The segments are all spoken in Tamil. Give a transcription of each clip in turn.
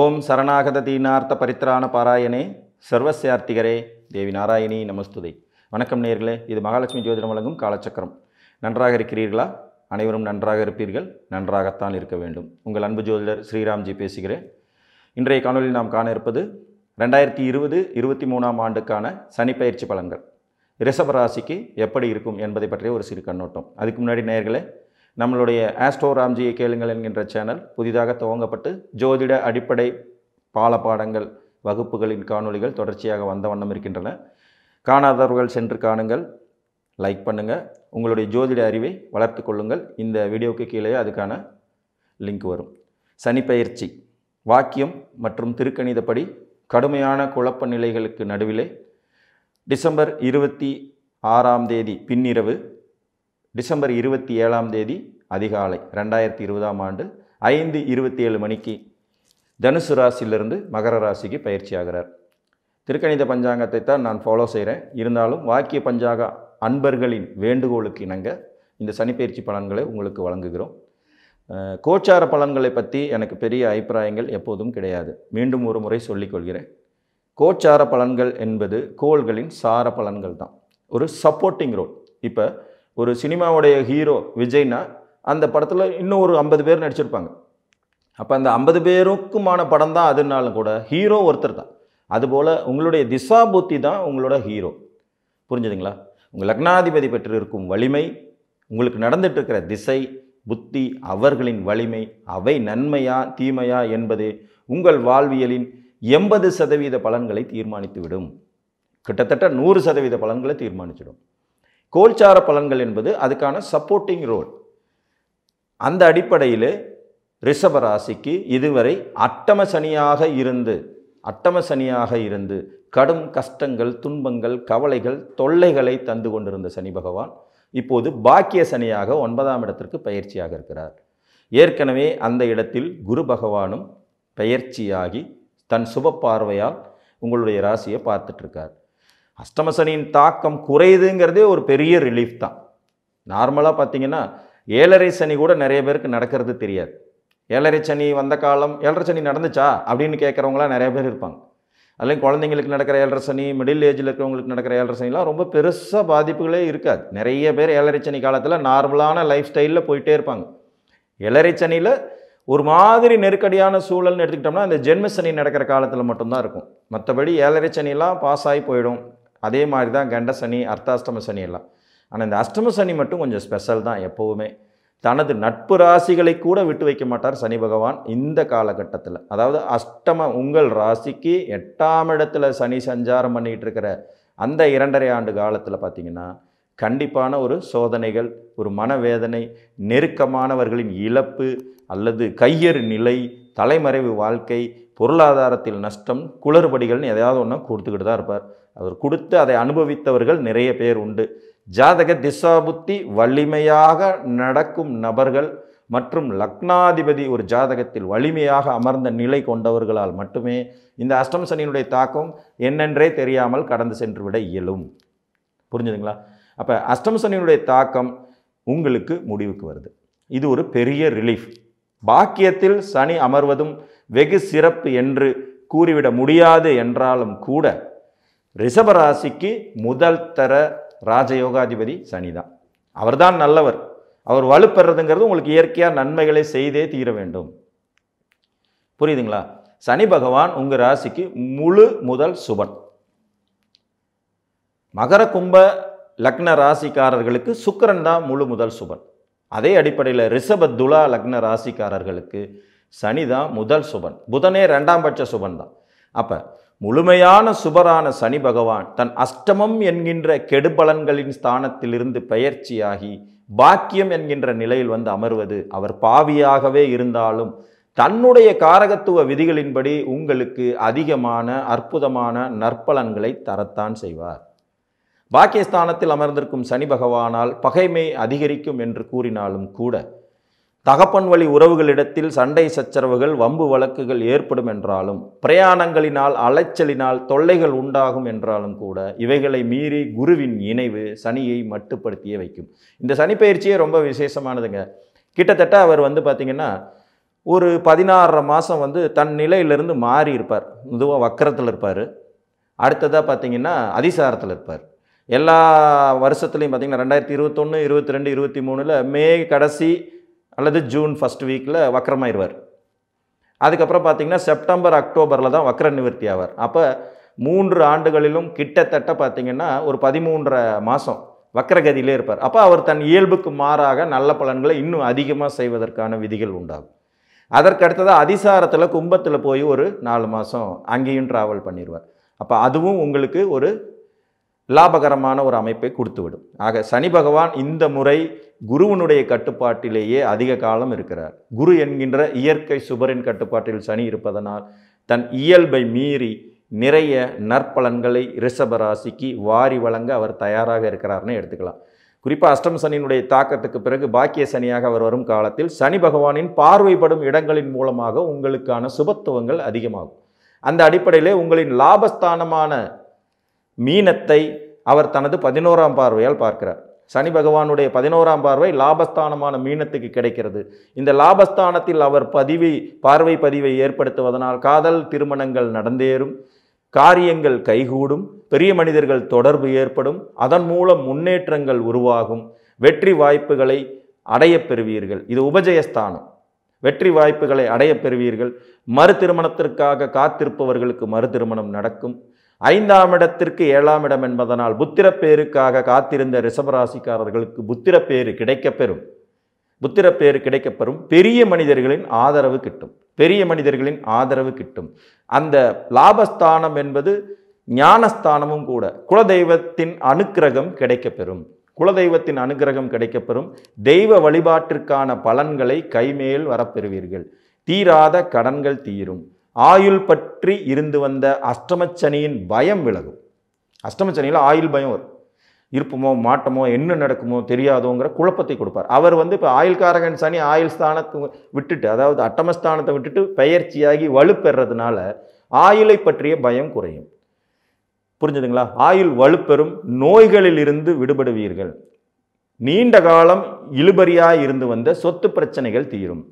ஓம் சரணாகத தீனார்த்த பரித்ராண பாராயணே சர்வசியார்த்திகரே தேவி நாராயணி நமஸ்துதை வணக்கம் நேர்களே இது மகாலட்சுமி ஜோதிடம் வழங்கும் காலச்சக்கரம் நன்றாக இருக்கிறீர்களா அனைவரும் நன்றாக இருப்பீர்கள் நன்றாகத்தான் இருக்க வேண்டும் உங்கள் அன்பு ஜோதிடர் ஸ்ரீராம்ஜி பேசுகிறேன் இன்றைய காணொலியில் நாம் காண இருப்பது ரெண்டாயிரத்தி இருபது இருபத்தி மூணாம் ஆண்டுக்கான சனிப்பயிற்சி பலன்கள் ரிஷபராசிக்கு எப்படி இருக்கும் என்பதை பற்றிய ஒரு சிறு கண்ணோட்டம் அதுக்கு முன்னாடி நேர்களே நம்மளுடைய ஆஸ்ட்ரோ ராம்ஜியை கேளுங்கள் என்கின்ற சேனல் புதிதாக துவங்கப்பட்டு ஜோதிட அடிப்படை பால பாடங்கள் வகுப்புகளின் காணொலிகள் தொடர்ச்சியாக வந்த வண்ணம் இருக்கின்றன காணாதவர்கள் சென்று காணுங்கள் லைக் பண்ணுங்கள் உங்களுடைய ஜோதிட அறிவை வளர்த்து கொள்ளுங்கள் இந்த வீடியோவுக்கு கீழே அதுக்கான லிங்க் வரும் சனிப்பயிற்சி வாக்கியம் மற்றும் திருக்கணிதப்படி கடுமையான குழப்ப நிலைகளுக்கு நடுவிலே டிசம்பர் இருபத்தி ஆறாம் தேதி பின்னிரவு டிசம்பர் இருபத்தி ஏழாம் தேதி அதிகாலை ரெண்டாயிரத்தி இருபதாம் ஆண்டு ஐந்து இருபத்தி ஏழு மணிக்கு தனுசு ராசியிலிருந்து மகர ராசிக்கு பயிற்சி ஆகிறார் திருக்கணித பஞ்சாங்கத்தை தான் நான் ஃபாலோ செய்கிறேன் இருந்தாலும் வாக்கிய பஞ்சாக அன்பர்களின் வேண்டுகோளுக்கு இணங்க இந்த சனிப்பயிற்சி பலன்களை உங்களுக்கு வழங்குகிறோம் கோச்சார பலன்களை பற்றி எனக்கு பெரிய அபிப்பிராயங்கள் எப்போதும் கிடையாது மீண்டும் ஒரு முறை சொல்லிக்கொள்கிறேன் கோச்சார பலன்கள் என்பது கோள்களின் சார பலன்கள் தான் ஒரு சப்போர்ட்டிங் ரோல் இப்போ ஒரு சினிமாவுடைய ஹீரோ விஜய்னா அந்த படத்தில் இன்னும் ஒரு ஐம்பது பேர் நடிச்சிருப்பாங்க அப்போ அந்த ஐம்பது பேருக்குமான படம் தான் அதுனாலும் கூட ஹீரோ ஒருத்தர் தான் அதுபோல் உங்களுடைய திசா புத்தி தான் உங்களோட ஹீரோ புரிஞ்சுதுங்களா உங்கள் லக்னாதிபதி பெற்று இருக்கும் வலிமை உங்களுக்கு நடந்துட்டுருக்கிற திசை புத்தி அவர்களின் வலிமை அவை நன்மையா தீமையா என்பது உங்கள் வாழ்வியலின் எண்பது சதவீத பலன்களை தீர்மானித்துவிடும் கிட்டத்தட்ட நூறு சதவீத பலன்களை தீர்மானிச்சிடும் கோல்சார பலன்கள் என்பது அதுக்கான சப்போர்ட்டிங் ரோல் அந்த அடிப்படையில் ரிஷப ராசிக்கு இதுவரை அட்டம சனியாக இருந்து அட்டம சனியாக இருந்து கடும் கஷ்டங்கள் துன்பங்கள் கவலைகள் தொல்லைகளை தந்து கொண்டிருந்த சனி பகவான் இப்போது பாக்கிய சனியாக ஒன்பதாம் இடத்திற்கு பயிற்சியாக இருக்கிறார் ஏற்கனவே அந்த இடத்தில் குரு பகவானும் பயிற்சியாகி தன் சுப பார்வையால் உங்களுடைய ராசியை பார்த்துட்ருக்கார் அஷ்டமசனியின் தாக்கம் குறையுதுங்கிறதே ஒரு பெரிய ரிலீஃப் தான் நார்மலாக பார்த்தீங்கன்னா ஏழரை சனி கூட நிறைய பேருக்கு நடக்கிறது தெரியாது ஏழரை சனி வந்த காலம் ஏழரை சனி நடந்துச்சா அப்படின்னு கேட்குறவங்களாம் நிறைய பேர் இருப்பாங்க அதுலேயும் குழந்தைங்களுக்கு நடக்கிற ஏழரை சனி மிடில் ஏஜில் இருக்கிறவங்களுக்கு நடக்கிற ஏழரை சனிலாம் ரொம்ப பெருசாக பாதிப்புகளே இருக்காது நிறைய பேர் ஏழரை சனி காலத்தில் நார்மலான லைஃப் ஸ்டைலில் போயிட்டே இருப்பாங்க ஏழரை சனியில் ஒரு மாதிரி நெருக்கடியான சூழல்னு எடுத்துக்கிட்டோம்னா அந்த ஜென்ம சனி நடக்கிற காலத்தில் மட்டும்தான் இருக்கும் மற்றபடி ஏழரை சனியெல்லாம் பாஸ் ஆகி போயிடும் அதே மாதிரி தான் கண்ட சனி அர்த்தாஷ்டம சனி எல்லாம் ஆனால் இந்த அஷ்டம சனி மட்டும் கொஞ்சம் ஸ்பெஷல் தான் எப்போவுமே தனது நட்பு ராசிகளை கூட விட்டு வைக்க மாட்டார் சனி பகவான் இந்த காலகட்டத்தில் அதாவது அஷ்டம உங்கள் ராசிக்கு எட்டாம் இடத்துல சனி சஞ்சாரம் பண்ணிகிட்டு இருக்கிற அந்த இரண்டரை ஆண்டு காலத்தில் பார்த்திங்கன்னா கண்டிப்பான ஒரு சோதனைகள் ஒரு மனவேதனை நெருக்கமானவர்களின் இழப்பு அல்லது கையறு நிலை தலைமறைவு வாழ்க்கை பொருளாதாரத்தில் நஷ்டம் குளறுபடிகள்னு எதையாவது ஒன்றா கொடுத்துக்கிட்டு தான் இருப்பார் அவர் கொடுத்து அதை அனுபவித்தவர்கள் நிறைய பேர் உண்டு ஜாதக திசாபுத்தி வலிமையாக நடக்கும் நபர்கள் மற்றும் லக்னாதிபதி ஒரு ஜாதகத்தில் வலிமையாக அமர்ந்த நிலை கொண்டவர்களால் மட்டுமே இந்த அஷ்டம் சனியினுடைய தாக்கம் என்னென்றே தெரியாமல் கடந்து சென்று விட இயலும் புரிஞ்சுதுங்களா அப்போ அஷ்டம சனியினுடைய தாக்கம் உங்களுக்கு முடிவுக்கு வருது இது ஒரு பெரிய ரிலீஃப் பாக்கியத்தில் சனி அமர்வதும் வெகு சிறப்பு என்று கூறிவிட முடியாது என்றாலும் கூட ரிஷபராசிக்கு முதல் தர ராஜயோகாதிபதி சனி தான் அவர்தான் நல்லவர் அவர் வலுப்பெறதுங்கிறது உங்களுக்கு இயற்கையாக நன்மைகளை செய்தே தீர வேண்டும் புரியுதுங்களா சனி பகவான் உங்கள் ராசிக்கு முழு முதல் சுபன் மகர கும்ப லக்ன ராசிக்காரர்களுக்கு சுக்கரன் தான் முழு முதல் சுபன் அதே அடிப்படையில் ரிஷப துலா லக்ன ராசிக்காரர்களுக்கு சனி தான் முதல் சுபன் புதனே ரெண்டாம் பட்ச சுபன் தான் அப்போ முழுமையான சுபரான சனி பகவான் தன் அஷ்டமம் என்கின்ற கெடுபலன்களின் ஸ்தானத்திலிருந்து பெயர்ச்சியாகி பாக்கியம் என்கின்ற நிலையில் வந்து அமர்வது அவர் பாவியாகவே இருந்தாலும் தன்னுடைய காரகத்துவ விதிகளின்படி உங்களுக்கு அதிகமான அற்புதமான நற்பலன்களை தரத்தான் செய்வார் பாக்கியஸ்தானத்தில் அமர்ந்திருக்கும் சனி பகவானால் பகைமை அதிகரிக்கும் என்று கூறினாலும் கூட தகப்பன் வழி உறவுகளிடத்தில் சண்டை சச்சரவுகள் வம்பு வழக்குகள் ஏற்படும் என்றாலும் பிரயாணங்களினால் அலைச்சலினால் தொல்லைகள் உண்டாகும் என்றாலும் கூட இவைகளை மீறி குருவின் இணைவு சனியை மட்டுப்படுத்தியே வைக்கும் இந்த சனி பயிற்சியே ரொம்ப விசேஷமானதுங்க கிட்டத்தட்ட அவர் வந்து பார்த்திங்கன்னா ஒரு பதினாறரை மாதம் வந்து தன் நிலையிலிருந்து மாறி இருப்பார் இதுவாக வக்கரத்தில் இருப்பார் அடுத்ததாக பார்த்திங்கன்னா அதிசாரத்தில் இருப்பார் எல்லா வருஷத்துலையும் பார்த்திங்கன்னா ரெண்டாயிரத்தி இருபத்தொன்று இருபத்தி ரெண்டு இருபத்தி மூணில் மே கடைசி அல்லது ஜூன் ஃபஸ்ட் வீக்கில் வக்கரமாயிடுவார் அதுக்கப்புறம் பார்த்திங்கன்னா செப்டம்பர் அக்டோபரில் தான் வக்கர நிவர்த்தி ஆவார் அப்போ மூன்று ஆண்டுகளிலும் கிட்டத்தட்ட பார்த்திங்கன்னா ஒரு பதிமூன்றரை மாதம் வக்கரகதியிலே இருப்பார் அப்போ அவர் தன் இயல்புக்கு மாறாக நல்ல பலன்களை இன்னும் அதிகமாக செய்வதற்கான விதிகள் உண்டாகும் அதற்கடுத்ததாக அதிசாரத்தில் கும்பத்தில் போய் ஒரு நாலு மாதம் அங்கேயும் ட்ராவல் பண்ணிடுவார் அப்போ அதுவும் உங்களுக்கு ஒரு லாபகரமான ஒரு அமைப்பை கொடுத்துவிடும் ஆக சனி பகவான் இந்த முறை குருவனுடைய கட்டுப்பாட்டிலேயே அதிக காலம் இருக்கிறார் குரு என்கின்ற இயற்கை சுபரின் கட்டுப்பாட்டில் சனி இருப்பதனால் தன் இயல்பை மீறி நிறைய நற்பலன்களை ரிஷபராசிக்கு வாரி வழங்க அவர் தயாராக இருக்கிறார்னு எடுத்துக்கலாம் குறிப்பாக அஷ்டம் சனியினுடைய தாக்கத்துக்கு பிறகு பாக்கிய சனியாக அவர் வரும் காலத்தில் சனி பகவானின் பார்வைப்படும் இடங்களின் மூலமாக உங்களுக்கான சுபத்துவங்கள் அதிகமாகும் அந்த அடிப்படையிலே உங்களின் லாபஸ்தானமான மீனத்தை அவர் தனது பதினோராம் பார்வையால் பார்க்கிறார் சனி பகவானுடைய பதினோராம் பார்வை லாபஸ்தானமான மீனத்துக்கு கிடைக்கிறது இந்த லாபஸ்தானத்தில் அவர் பதிவை பார்வை பதிவை ஏற்படுத்துவதனால் காதல் திருமணங்கள் நடந்தேறும் காரியங்கள் கைகூடும் பெரிய மனிதர்கள் தொடர்பு ஏற்படும் அதன் மூலம் முன்னேற்றங்கள் உருவாகும் வெற்றி வாய்ப்புகளை அடையப் பெறுவீர்கள் இது உபஜயஸ்தானம் வெற்றி வாய்ப்புகளை அடையப் பெறுவீர்கள் மறு திருமணத்திற்காக காத்திருப்பவர்களுக்கு மறு திருமணம் நடக்கும் ஐந்தாம் இடத்திற்கு ஏழாம் இடம் என்பதனால் புத்திரப்பேருக்காக காத்திருந்த ரிஷபராசிக்காரர்களுக்கு புத்திரப்பேறு கிடைக்கப்பெறும் புத்திரப்பேறு கிடைக்கப்பெறும் பெரிய மனிதர்களின் ஆதரவு கிட்டும் பெரிய மனிதர்களின் ஆதரவு கிட்டும் அந்த லாபஸ்தானம் என்பது ஞானஸ்தானமும் கூட குலதெய்வத்தின் அனுக்கிரகம் கிடைக்கப்பெறும் குலதெய்வத்தின் அனுகிரகம் கிடைக்கப்பெறும் தெய்வ வழிபாட்டிற்கான பலன்களை கைமேல் வரப்பெறுவீர்கள் தீராத கடன்கள் தீரும் ஆயுள் பற்றி இருந்து வந்த அஷ்டமச்சனியின் பயம் விலகும் அஷ்டமச்சனியில் ஆயுள் பயம் வரும் இருப்போமோ மாட்டமோ என்ன நடக்குமோ தெரியாதோங்கிற குழப்பத்தை கொடுப்பார் அவர் வந்து இப்போ ஆயுள்காரகன் சனி ஆயுள் ஸ்தானத்து விட்டுட்டு அதாவது அட்டமஸ்தானத்தை விட்டுட்டு பெயர்ச்சியாகி வலுப்பெறதுனால ஆயுளை பற்றிய பயம் குறையும் புரிஞ்சுதுங்களா ஆயுள் வலுப்பெறும் நோய்களில் இருந்து விடுபடுவீர்கள் நீண்ட காலம் இழுபறியாக இருந்து வந்த சொத்து பிரச்சனைகள் தீரும்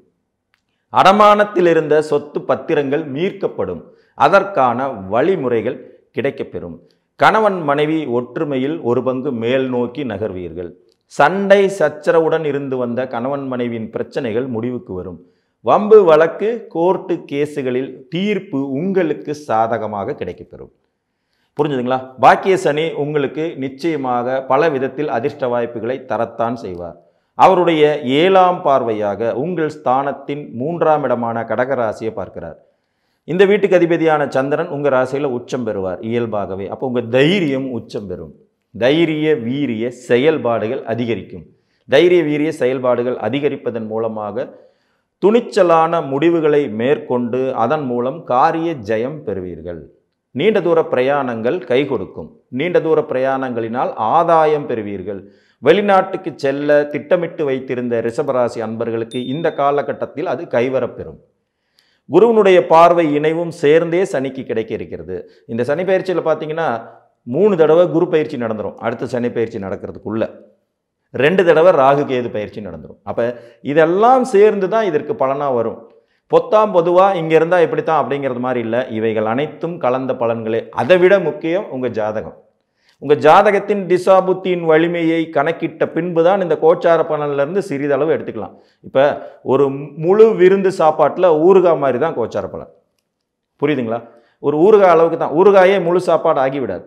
அடமானத்தில் இருந்த சொத்து பத்திரங்கள் மீட்கப்படும் அதற்கான வழிமுறைகள் கிடைக்கப்பெறும் கணவன் மனைவி ஒற்றுமையில் ஒரு பங்கு மேல் நோக்கி நகர்வீர்கள் சண்டை சச்சரவுடன் இருந்து வந்த கணவன் மனைவியின் பிரச்சனைகள் முடிவுக்கு வரும் வம்பு வழக்கு கோர்ட்டு கேஸுகளில் தீர்ப்பு உங்களுக்கு சாதகமாக கிடைக்கப்பெறும் புரிஞ்சுதுங்களா பாக்கிய சனி உங்களுக்கு நிச்சயமாக பல விதத்தில் அதிர்ஷ்ட வாய்ப்புகளை தரத்தான் செய்வார் அவருடைய ஏழாம் பார்வையாக உங்கள் ஸ்தானத்தின் மூன்றாம் இடமான கடக ராசியை பார்க்கிறார் இந்த வீட்டுக்கு அதிபதியான சந்திரன் உங்கள் ராசியில் உச்சம் பெறுவார் இயல்பாகவே அப்போ உங்கள் தைரியம் உச்சம் பெறும் தைரிய வீரிய செயல்பாடுகள் அதிகரிக்கும் தைரிய வீரிய செயல்பாடுகள் அதிகரிப்பதன் மூலமாக துணிச்சலான முடிவுகளை மேற்கொண்டு அதன் மூலம் காரிய ஜெயம் பெறுவீர்கள் நீண்ட தூர பிரயாணங்கள் கை கொடுக்கும் நீண்ட தூர பிரயாணங்களினால் ஆதாயம் பெறுவீர்கள் வெளிநாட்டுக்கு செல்ல திட்டமிட்டு வைத்திருந்த ரிஷபராசி அன்பர்களுக்கு இந்த காலகட்டத்தில் அது கைவரப்பெறும் குருவனுடைய பார்வை இணைவும் சேர்ந்தே சனிக்கு கிடைக்க இருக்கிறது இந்த சனி பயிற்சியில் பார்த்தீங்கன்னா மூணு தடவை குரு பயிற்சி நடந்துடும் அடுத்த சனி பயிற்சி நடக்கிறதுக்குள்ளே ரெண்டு தடவை ராகு கேது பயிற்சி நடந்துடும் அப்போ இதெல்லாம் சேர்ந்து தான் இதற்கு பலனாக வரும் பொத்தாம் பொதுவாக இங்கே இருந்தால் இப்படித்தான் அப்படிங்கிறது மாதிரி இல்லை இவைகள் அனைத்தும் கலந்த பலன்களே அதை விட முக்கியம் உங்கள் ஜாதகம் உங்கள் ஜாதகத்தின் திசாபுத்தியின் வலிமையை கணக்கிட்ட பின்பு தான் இந்த கோச்சார பலன்லேருந்து சிறிதளவு எடுத்துக்கலாம் இப்போ ஒரு முழு விருந்து சாப்பாட்டில் ஊறுகாய் மாதிரி தான் கோச்சார பலன் புரியுதுங்களா ஒரு ஊறுகாய் அளவுக்கு தான் ஊறுகாயே முழு சாப்பாடு ஆகிவிடாது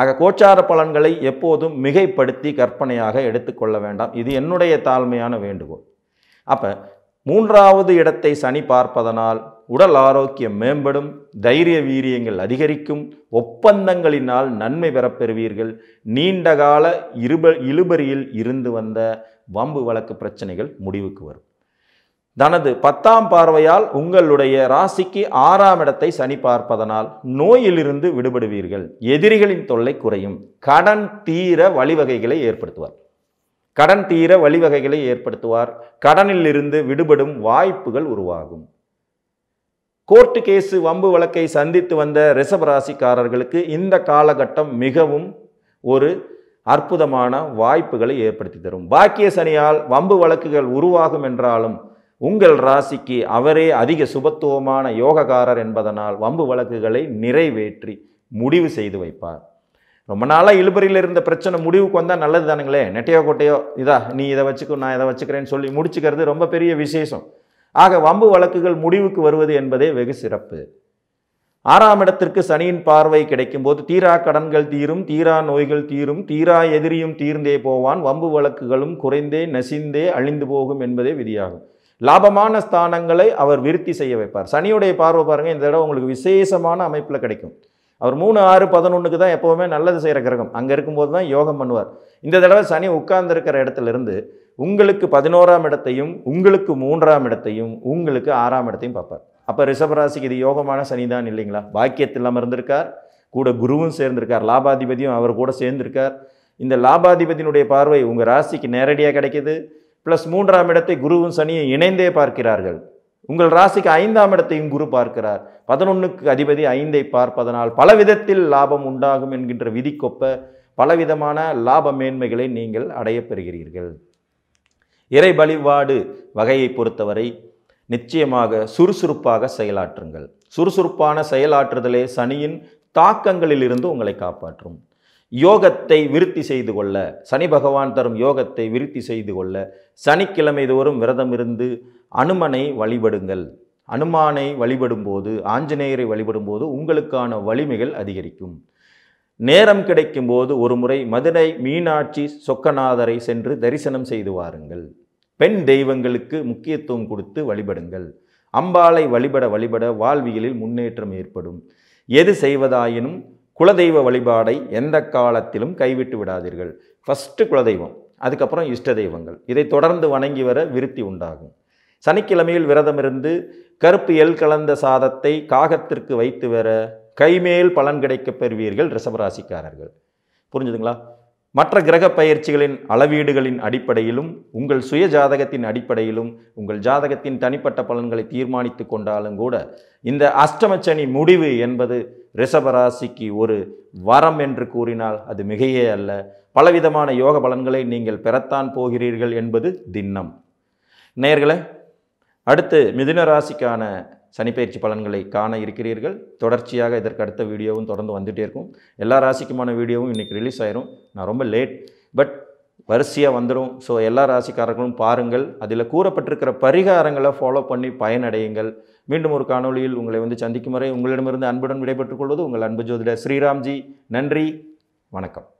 ஆக கோச்சார பலன்களை எப்போதும் மிகைப்படுத்தி கற்பனையாக எடுத்துக்கொள்ள வேண்டாம் இது என்னுடைய தாழ்மையான வேண்டுகோள் அப்போ மூன்றாவது இடத்தை சனி பார்ப்பதனால் உடல் ஆரோக்கியம் மேம்படும் தைரிய வீரியங்கள் அதிகரிக்கும் ஒப்பந்தங்களினால் நன்மை பெறப்பெறுவீர்கள் நீண்டகால இருப இழுபறியில் இருந்து வந்த வம்பு வழக்கு பிரச்சனைகள் முடிவுக்கு வரும் தனது பத்தாம் பார்வையால் உங்களுடைய ராசிக்கு ஆறாம் இடத்தை சனி பார்ப்பதனால் நோயிலிருந்து விடுபடுவீர்கள் எதிரிகளின் தொல்லை குறையும் கடன் தீர வழிவகைகளை ஏற்படுத்துவார் கடன் தீர வழிவகைகளை ஏற்படுத்துவார் கடனில் இருந்து விடுபடும் வாய்ப்புகள் உருவாகும் கோர்ட்டு கேஸு வம்பு வழக்கை சந்தித்து வந்த ராசிக்காரர்களுக்கு இந்த காலகட்டம் மிகவும் ஒரு அற்புதமான வாய்ப்புகளை ஏற்படுத்தி தரும் பாக்கிய சனியால் வம்பு வழக்குகள் உருவாகும் என்றாலும் உங்கள் ராசிக்கு அவரே அதிக சுபத்துவமான யோகக்காரர் என்பதனால் வம்பு வழக்குகளை நிறைவேற்றி முடிவு செய்து வைப்பார் ரொம்ப நாளாக இழுபறியில் இருந்த பிரச்சனை முடிவுக்கு வந்தால் நல்லது தானுங்களே நெட்டையோ கொட்டையோ இதா நீ இதை வச்சுக்கோ நான் இதை வச்சுக்கிறேன்னு சொல்லி முடிச்சுக்கிறது ரொம்ப பெரிய விசேஷம் ஆக வம்பு வழக்குகள் முடிவுக்கு வருவது என்பதே வெகு சிறப்பு ஆறாம் இடத்திற்கு சனியின் பார்வை கிடைக்கும் போது தீரா கடன்கள் தீரும் தீரா நோய்கள் தீரும் தீரா எதிரியும் தீர்ந்தே போவான் வம்பு வழக்குகளும் குறைந்தே நசிந்தே அழிந்து போகும் என்பதே விதியாகும் லாபமான ஸ்தானங்களை அவர் விருத்தி செய்ய வைப்பார் சனியுடைய பார்வை பாருங்கள் இந்த தடவை உங்களுக்கு விசேஷமான அமைப்பில் கிடைக்கும் அவர் மூணு ஆறு பதினொன்றுக்கு தான் எப்போவுமே நல்லது செய்கிற கிரகம் அங்கே இருக்கும்போது தான் யோகம் பண்ணுவார் இந்த தடவை சனி உட்கார்ந்துருக்கிற இடத்துலேருந்து உங்களுக்கு பதினோராம் இடத்தையும் உங்களுக்கு மூன்றாம் இடத்தையும் உங்களுக்கு ஆறாம் இடத்தையும் பார்ப்பார் அப்போ ரிஷபராசிக்கு இது யோகமான சனி தான் இல்லைங்களா பாக்கியத்தில் அமர்ந்திருக்கார் கூட குருவும் சேர்ந்திருக்கார் லாபாதிபதியும் அவர் கூட சேர்ந்திருக்கார் இந்த லாபாதிபதியினுடைய பார்வை உங்கள் ராசிக்கு நேரடியாக கிடைக்கிது ப்ளஸ் மூன்றாம் இடத்தை குருவும் சனியும் இணைந்தே பார்க்கிறார்கள் உங்கள் ராசிக்கு ஐந்தாம் இடத்தையும் குரு பார்க்கிறார் பதினொன்னுக்கு அதிபதி ஐந்தை பார்ப்பதனால் பல விதத்தில் லாபம் உண்டாகும் என்கின்ற விதிக்கொப்ப பலவிதமான லாப மேன்மைகளை நீங்கள் அடைய பெறுகிறீர்கள் இறை வழிபாடு வகையை பொறுத்தவரை நிச்சயமாக சுறுசுறுப்பாக செயலாற்றுங்கள் சுறுசுறுப்பான செயலாற்றுதலே சனியின் தாக்கங்களிலிருந்து உங்களை காப்பாற்றும் யோகத்தை விருத்தி செய்து கொள்ள சனி பகவான் தரும் யோகத்தை விருத்தி செய்து கொள்ள சனிக்கிழமை தோறும் விரதம் இருந்து அனுமனை வழிபடுங்கள் அனுமானை வழிபடும்போது ஆஞ்சநேயரை வழிபடும்போது உங்களுக்கான வலிமைகள் அதிகரிக்கும் நேரம் கிடைக்கும்போது ஒரு முறை மதுரை மீனாட்சி சொக்கநாதரை சென்று தரிசனம் செய்து வாருங்கள் பெண் தெய்வங்களுக்கு முக்கியத்துவம் கொடுத்து வழிபடுங்கள் அம்பாளை வழிபட வழிபட வாழ்வியலில் முன்னேற்றம் ஏற்படும் எது செய்வதாயினும் குலதெய்வ வழிபாடை எந்த காலத்திலும் கைவிட்டு விடாதீர்கள் ஃபஸ்ட்டு குலதெய்வம் அதுக்கப்புறம் இஷ்ட தெய்வங்கள் இதை தொடர்ந்து வணங்கி வர விருத்தி உண்டாகும் சனிக்கிழமையில் விரதமிருந்து கருப்பு எல் கலந்த சாதத்தை காகத்திற்கு வைத்து வர கைமேல் பலன் கிடைக்கப் பெறுவீர்கள் ரிஷபராசிக்காரர்கள் புரிஞ்சுதுங்களா மற்ற கிரக பயிற்சிகளின் அளவீடுகளின் அடிப்படையிலும் உங்கள் சுய ஜாதகத்தின் அடிப்படையிலும் உங்கள் ஜாதகத்தின் தனிப்பட்ட பலன்களை தீர்மானித்து கொண்டாலும் கூட இந்த அஷ்டமச்சனி முடிவு என்பது ரிஷபராசிக்கு ஒரு வரம் என்று கூறினால் அது மிகையே அல்ல பலவிதமான யோக பலன்களை நீங்கள் பெறத்தான் போகிறீர்கள் என்பது திண்ணம் நேர்களை அடுத்து மிதுன ராசிக்கான சனிப்பயிற்சி பலன்களை காண இருக்கிறீர்கள் தொடர்ச்சியாக இதற்கு அடுத்த வீடியோவும் தொடர்ந்து வந்துகிட்டே இருக்கும் எல்லா ராசிக்குமான வீடியோவும் இன்றைக்கி ரிலீஸ் ஆயிரும் நான் ரொம்ப லேட் பட் வரிசையாக வந்துடும் ஸோ எல்லா ராசிக்காரர்களும் பாருங்கள் அதில் கூறப்பட்டிருக்கிற பரிகாரங்களை ஃபாலோ பண்ணி பயனடையுங்கள் மீண்டும் ஒரு காணொலியில் உங்களை வந்து சந்திக்கும் வரை உங்களிடமிருந்து அன்புடன் விடைபெற்றுக் கொள்வது உங்கள் அன்பு ஜோதிட ஸ்ரீராம்ஜி நன்றி வணக்கம்